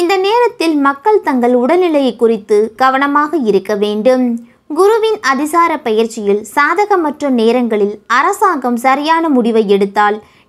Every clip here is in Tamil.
இந்த நேரத்தில் மக்கள் தங்கள் உடல்நிலையை குறித்து கவனமாக இருக்க வேண்டும் குருவின் அதிசார பயிற்சியில் சாதகமற்ற நேரங்களில் அரசாங்கம் சரியான முடிவை எடுத்தால்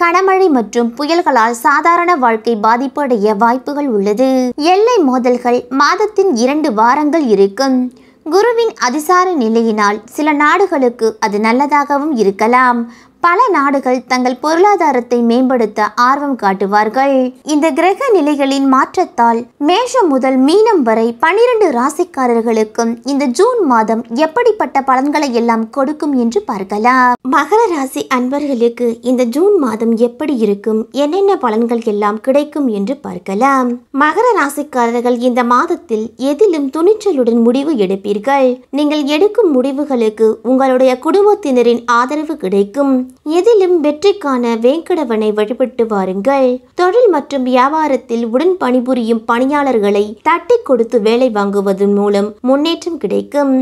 கனமழை மற்றும் புயல்களால் சாதாரண வாழ்க்கை பாதிப்படைய வாய்ப்புகள் உள்ளது எல்லை மோதல்கள் மாதத்தின் இரண்டு வாரங்கள் இருக்கும் குருவின் அதிசார நிலையினால் சில நாடுகளுக்கு அது நல்லதாகவும் இருக்கலாம் பல நாடுகள் தங்கள் பொருளாதாரத்தை மேம்படுத்த ஆர்வம் காட்டுவார்கள் இந்த கிரக நிலைகளின் மாற்றத்தால் மேஷம் முதல் மீனம் வரை பனிரெண்டு ராசிக்காரர்களுக்கும் இந்த ஜூன் மாதம் எப்படிப்பட்ட பலன்களை எல்லாம் கொடுக்கும் என்று பார்க்கலாம் மகர ராசி அன்பர்களுக்கு இந்த ஜூன் மாதம் எப்படி இருக்கும் என்னென்ன பலன்கள் எல்லாம் கிடைக்கும் என்று பார்க்கலாம் மகர ராசிக்காரர்கள் இந்த மாதத்தில் எதிலும் துணிச்சலுடன் முடிவு எடுப்பீர்கள் நீங்கள் எடுக்கும் முடிவுகளுக்கு உங்களுடைய குடும்பத்தினரின் ஆதரவு கிடைக்கும் எதிலும் வெற்றிக்கான வேங்கடவனை வழிபட்டு வாருங்கள் தொழில் மற்றும் வியாபாரத்தில் உடன் பணிபுரியும் பணியாளர்களை தட்டி கொடுத்து வேலை வாங்குவதன் மூலம் முன்னேற்றம் கிடைக்கும்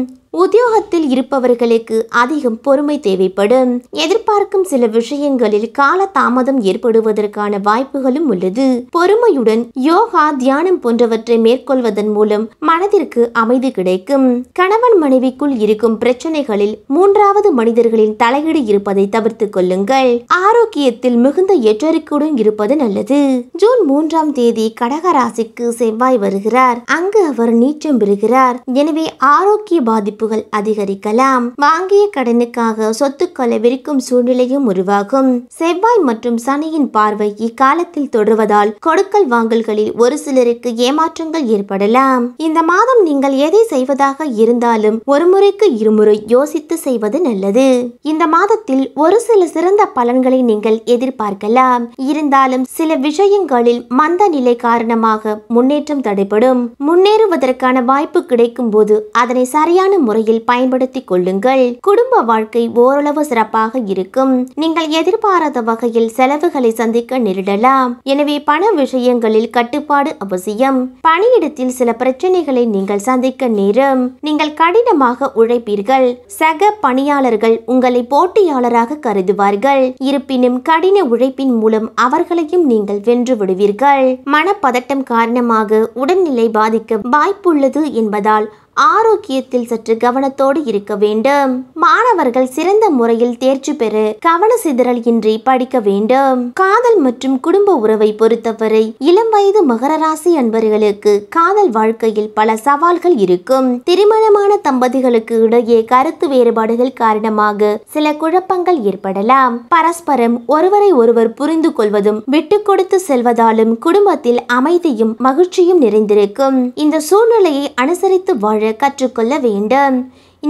உத்தியோகத்தில் இருப்பவர்களுக்கு அதிகம் பொறுமை தேவைப்படும் எதிர்பார்க்கும் சில விஷயங்களில் கால தாமதம் ஏற்படுவதற்கான வாய்ப்புகளும் உள்ளது பொறுமையுடன் யோகா தியானம் போன்றவற்றை மேற்கொள்வதன் மூலம் மனதிற்கு அமைதி கிடைக்கும் கணவன் மனைவிக்குள் இருக்கும் பிரச்சனைகளில் மூன்றாவது மனிதர்களின் தலையீடு இருப்பதை தவிர்த்து கொள்ளுங்கள் ஆரோக்கியத்தில் மிகுந்த எச்சரிக்கையுடன் இருப்பது நல்லது ஜூன் மூன்றாம் தேதி கடகராசிக்கு செவ்வாய் வருகிறார் அங்கு அவர் நீச்சம் பெறுகிறார் எனவே ஆரோக்கிய பாதிப்பு மதிப்புகள் அதிகரிக்கலாம் வாங்கிய கடனுக்காக சொத்துக்களை விரிக்கும் சூழ்நிலையும் உருவாகும் செவ்வாய் மற்றும் சனியின் பார்வை இக்காலத்தில் தொடர்வதால் கொடுக்கல் வாங்கல்களில் ஒரு சிலருக்கு ஏமாற்றங்கள் ஏற்படலாம் இந்த மாதம் நீங்கள் எதை செய்வதாக இருந்தாலும் ஒரு முறைக்கு இருமுறை யோசித்து செய்வது நல்லது இந்த மாதத்தில் ஒரு சில சிறந்த பலன்களை நீங்கள் எதிர்பார்க்கலாம் இருந்தாலும் சில விஷயங்களில் மந்த நிலை காரணமாக முன்னேற்றம் தடைபடும் முன்னேறுவதற்கான வாய்ப்பு கிடைக்கும் போது அதனை சரியான முறையில் பயன்படுத்திக் கொள்ளுங்கள் குடும்ப வாழ்க்கை ஓரளவு சிறப்பாக இருக்கும் நீங்கள் எதிர்பாராத வகையில் செலவுகளை சந்திக்க நேரிடலாம் எனவே பண விஷயங்களில் கட்டுப்பாடு அவசியம் பணியிடத்தில் சில பிரச்சனைகளை நீங்கள் சந்திக்க நேரும் நீங்கள் கடினமாக உழைப்பீர்கள் சக பணியாளர்கள் உங்களை போட்டியாளராக கருதுவார்கள் இருப்பினும் கடின உழைப்பின் மூலம் அவர்களையும் நீங்கள் வென்று விடுவீர்கள் மனப்பதட்டம் காரணமாக உடல்நிலை பாதிக்க வாய்ப்புள்ளது என்பதால் ஆரோக்கியத்தில் சற்று கவனத்தோடு இருக்க வேண்டும் மாணவர்கள் சிறந்த முறையில் தேர்ச்சி பெற கவன சிதறல் இன்றி படிக்க வேண்டும் காதல் மற்றும் குடும்ப உறவை பொறுத்தவரை இளம் வயது மகர ராசி அன்பர்களுக்கு காதல் வாழ்க்கையில் பல சவால்கள் இருக்கும் திருமணமான தம்பதிகளுக்கு இடையே கருத்து வேறுபாடுகள் காரணமாக சில குழப்பங்கள் ஏற்படலாம் பரஸ்பரம் ஒருவரை ஒருவர் புரிந்து கொள்வதும் விட்டு கொடுத்து செல்வதாலும் குடும்பத்தில் அமைதியும் மகிழ்ச்சியும் நிறைந்திருக்கும் இந்த சூழ்நிலையை அனுசரித்து வாழ கற்றுக்கொள்ள வேண்டும்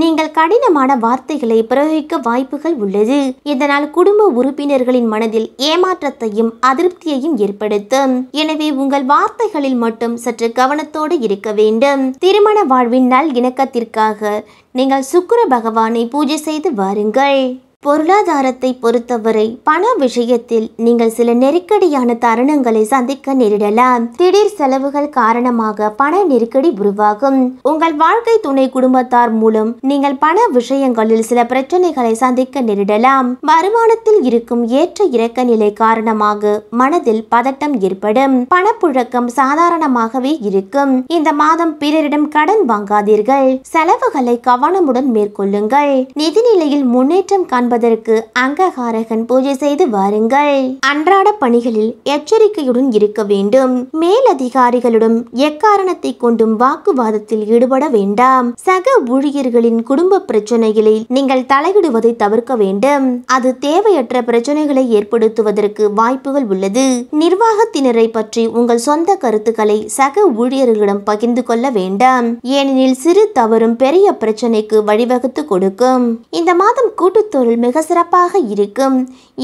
நீங்கள் கடினமான வார்த்தைகளை பிரயோகிக்க வாய்ப்புகள் உள்ளது இதனால் குடும்ப உறுப்பினர்களின் மனதில் ஏமாற்றத்தையும் அதிருப்தியையும் ஏற்படுத்தும் எனவே உங்கள் வார்த்தைகளில் மட்டும் சற்று கவனத்தோடு இருக்க வேண்டும் திருமண வாழ்வின் நல் இணக்கத்திற்காக நீங்கள் சுக்குர பகவானை பூஜை செய்து வாருங்கள் பொருளாதாரத்தை பொறுத்தவரை பண விஷயத்தில் நீங்கள் சில நெருக்கடியான தருணங்களை சந்திக்க நேரிடலாம் திடீர் செலவுகள் காரணமாக பண நெருக்கடி உருவாகும் உங்கள் வாழ்க்கை துணை குடும்பத்தார் மூலம் நீங்கள் பண விஷயங்களில் சில பிரச்சனைகளை சந்திக்க நேரிடலாம் வருமானத்தில் இருக்கும் ஏற்ற இறக்க நிலை காரணமாக மனதில் பதட்டம் ஏற்படும் பணப்புழக்கம் சாதாரணமாகவே இருக்கும் இந்த மாதம் பிறரிடம் கடன் வாங்காதீர்கள் செலவுகளை கவனமுடன் மேற்கொள்ளுங்கள் நிதிநிலையில் முன்னேற்றம் காண் கிளம்பதற்கு அங்ககாரகன் பூஜை செய்து வாருங்கள் அன்றாட பணிகளில் எச்சரிக்கையுடன் இருக்க வேண்டும் மேலதிகாரிகளுடன் எக்காரணத்தை கொண்டும் வாக்குவாதத்தில் ஈடுபட வேண்டாம் சக ஊழியர்களின் குடும்ப பிரச்சனைகளை நீங்கள் தலையிடுவதை தவிர்க்க வேண்டும் அது தேவையற்ற பிரச்சனைகளை ஏற்படுத்துவதற்கு வாய்ப்புகள் உள்ளது நிர்வாகத்தினரை பற்றி உங்கள் சொந்த கருத்துக்களை சக ஊழியர்களிடம் பகிர்ந்து கொள்ள வேண்டாம் ஏனெனில் சிறு தவறும் பெரிய பிரச்சனைக்கு வழிவகுத்து கொடுக்கும் இந்த மாதம் கூட்டுத்தொழில் மிக சிறப்பாக இருக்கும்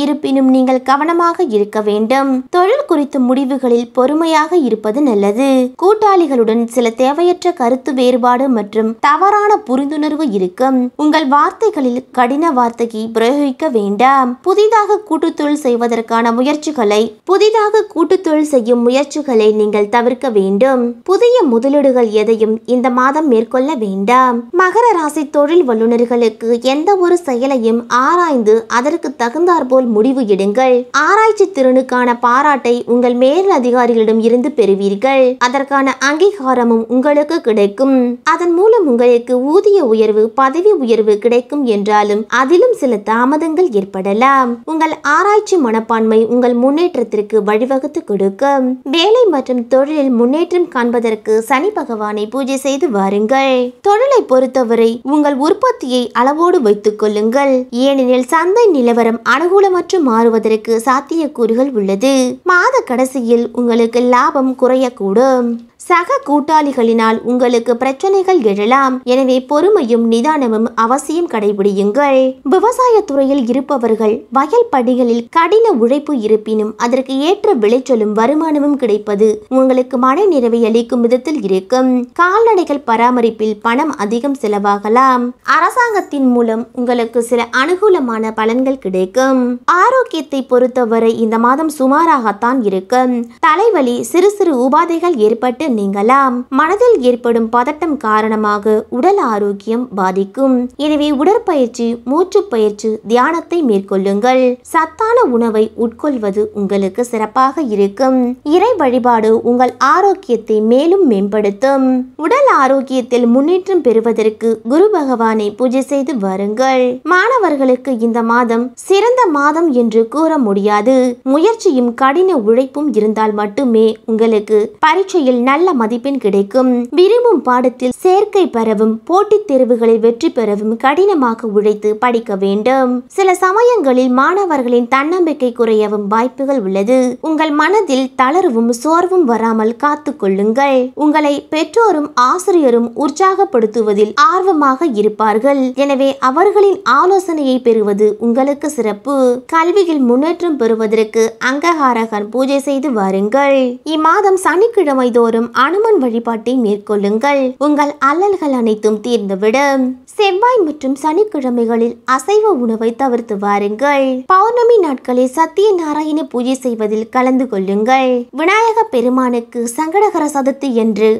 இருப்பினும் நீங்கள் கவனமாக இருக்க வேண்டும் தொழில் குறித்த முடிவுகளில் பொறுமையாக இருப்பது நல்லது கூட்டாளிகளுடன் சில தேவையற்ற கருத்து வேறுபாடு மற்றும் தவறான புரிந்துணர்வு இருக்கும் உங்கள் வார்த்தைகளில் கடின வார்த்தையை பிரயோகிக்க வேண்டாம் புதிதாக கூட்டுத்தொழில் செய்வதற்கான முயற்சிகளை புதிதாக கூட்டுத்தொழில் செய்யும் முயற்சிகளை நீங்கள் தவிர்க்க வேண்டும் புதிய முதலீடுகள் எதையும் இந்த மாதம் மேற்கொள்ள வேண்டாம் மகர ராசி தொழில் வல்லுநர்களுக்கு எந்த ஒரு செயலையும் ஆராய்ந்து அதற்கு தகுந்தாற்போல் முடிவு எடுங்கள் ஆராய்ச்சி திறனுக்கான பாராட்டை உங்கள் மேல் அதிகாரிகளிடம் இருந்து பெறுவீர்கள் அதற்கான அங்கீகாரமும் உங்களுக்கு கிடைக்கும் அதன் மூலம் உங்களுக்கு ஊதிய உயர்வு பதவி உயர்வு கிடைக்கும் என்றாலும் அதிலும் சில தாமதங்கள் ஏற்படலாம் உங்கள் ஆராய்ச்சி மனப்பான்மை உங்கள் முன்னேற்றத்திற்கு வழிவகுத்து கொடுக்கும் வேலை மற்றும் தொழிலில் முன்னேற்றம் காண்பதற்கு சனி பகவானை பூஜை செய்து வாருங்கள் தொழிலை பொறுத்தவரை உங்கள் உற்பத்தியை அளவோடு வைத்துக் கொள்ளுங்கள் ஏனெனில் சந்தை நிலவரம் அனுகூலமற்று மாறுவதற்கு சாத்தியக்கூறுகள் உள்ளது மாத கடைசியில் உங்களுக்கு லாபம் குறையக்கூடும் சக கூட்டாளிகளினால் உங்களுக்கு பிரச்சனைகள் எழலாம் எனவே பொறுமையும் நிதானமும் அவசியம் கடைபிடியுங்கள் விவசாய துறையில் இருப்பவர்கள் வயல் பணிகளில் கடின உழைப்பு இருப்பினும் அதற்கு ஏற்ற விளைச்சலும் வருமானமும் கிடைப்பது உங்களுக்கு மன நிறைவை அளிக்கும் விதத்தில் இருக்கும் கால்நடைகள் பராமரிப்பில் பணம் அதிகம் செலவாகலாம் அரசாங்கத்தின் மூலம் உங்களுக்கு சில அனுகூலமான பலன்கள் கிடைக்கும் ஆரோக்கியத்தை பொறுத்தவரை இந்த மாதம் சுமாராகத்தான் இருக்கும் தலைவலி சிறு சிறு உபாதைகள் ஏற்பட்டு நீங்கலாம் மனதில் ஏற்படும் பதட்டம் காரணமாக உடல் ஆரோக்கியம் பாதிக்கும் எனவே உடற்பயிற்சி மூச்சு பயிற்சி தியானத்தை மேற்கொள்ளுங்கள் சத்தான உணவை உட்கொள்வது உங்களுக்கு சிறப்பாக இருக்கும் இறை வழிபாடு உங்கள் ஆரோக்கியத்தை மேலும் மேம்படுத்தும் உடல் ஆரோக்கியத்தில் முன்னேற்றம் பெறுவதற்கு குரு பகவானை பூஜை செய்து வாருங்கள் மாணவர்களுக்கு இந்த மாதம் சிறந்த மாதம் என்று கூற முடியாது முயற்சியும் கடின உழைப்பும் இருந்தால் மட்டுமே உங்களுக்கு பரீட்சையில் நல்ல நல்ல மதிப்பெண் கிடைக்கும் விரும்பும் பாடத்தில் சேர்க்கை பெறவும் போட்டித் தேர்வுகளில் வெற்றி பெறவும் கடினமாக உழைத்து படிக்க வேண்டும் சில சமயங்களில் மாணவர்களின் தன்னம்பிக்கை குறையவும் வாய்ப்புகள் உள்ளது உங்கள் மனதில் தளர்வும் சோர்வும் வராமல் காத்து கொள்ளுங்கள் உங்களை பெற்றோரும் ஆசிரியரும் உற்சாகப்படுத்துவதில் ஆர்வமாக இருப்பார்கள் எனவே அவர்களின் ஆலோசனையை பெறுவது உங்களுக்கு சிறப்பு கல்வியில் முன்னேற்றம் பெறுவதற்கு அங்ககாரகன் பூஜை செய்து வாருங்கள் இம்மாதம் சனிக்கிழமை தோறும் மற்றும் அனுமன் வழிபாட்டை மேற்கொள்ளுங்கள் உங்கள் அல்லல்கள் அனைத்தும் தீர்ந்துவிடும் செவ்வாய் மற்றும் சனிக்கிழமைகளில் அசைவ உணவை தவிர்த்து வாருங்கள் பௌர்ணமி நாட்களில் சத்திய நாராயண பூஜை செய்வதில் கலந்து கொள்ளுங்கள் விநாயக பெருமானுக்கு சங்கடகர சதுர்த்தி என்று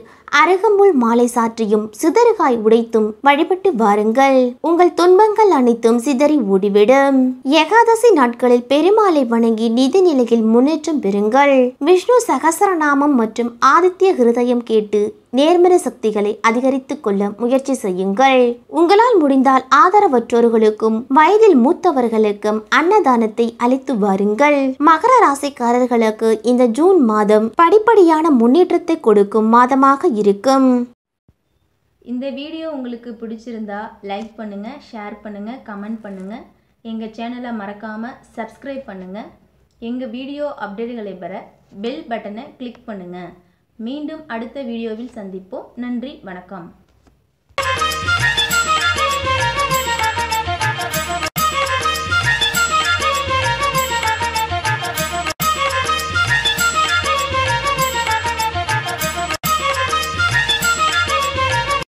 அரகம்புல் மாலை சாற்றியும் சிதறுகாய் உடைத்தும் வழிபட்டு வாருங்கள் உங்கள் துன்பங்கள் அனைத்தும் சிதறி ஓடிவிடும் ஏகாதசி நாட்களில் பெருமாளை வணங்கி நிதி நிலையில் முன்னேற்றம் பெறுங்கள் விஷ்ணு சகசரநாமம் மற்றும் ஆதித்ய ஹிருதயம் கேட்டு நேர்மர சக்திகளை அதிகரித்துக் கொள்ள முயற்சி செய்யுங்கள் உங்களால் முடிந்தால் ஆதரவற்றோர்களுக்கும் வயதில் மூத்தவர்களுக்கும் அன்னதானத்தை அளித்து வாருங்கள் மகர ராசிக்காரர்களுக்கு இந்த ஜூன் மாதம் படிப்படியான முன்னேற்றத்தை கொடுக்கும் மாதமாக இருக்கும் இந்த வீடியோ உங்களுக்கு பிடிச்சிருந்தா லைக் பண்ணுங்க ஷேர் பண்ணுங்க கமெண்ட் பண்ணுங்க எங்கள் சேனலை மறக்காம சப்ஸ்கிரைப் பண்ணுங்க எங்கள் வீடியோ அப்டேட்டுகளை பெற பெல் பட்டனை கிளிக் பண்ணுங்கள் மீண்டும் அடுத்த வீடியோவில் சந்திப்போம் நன்றி வணக்கம்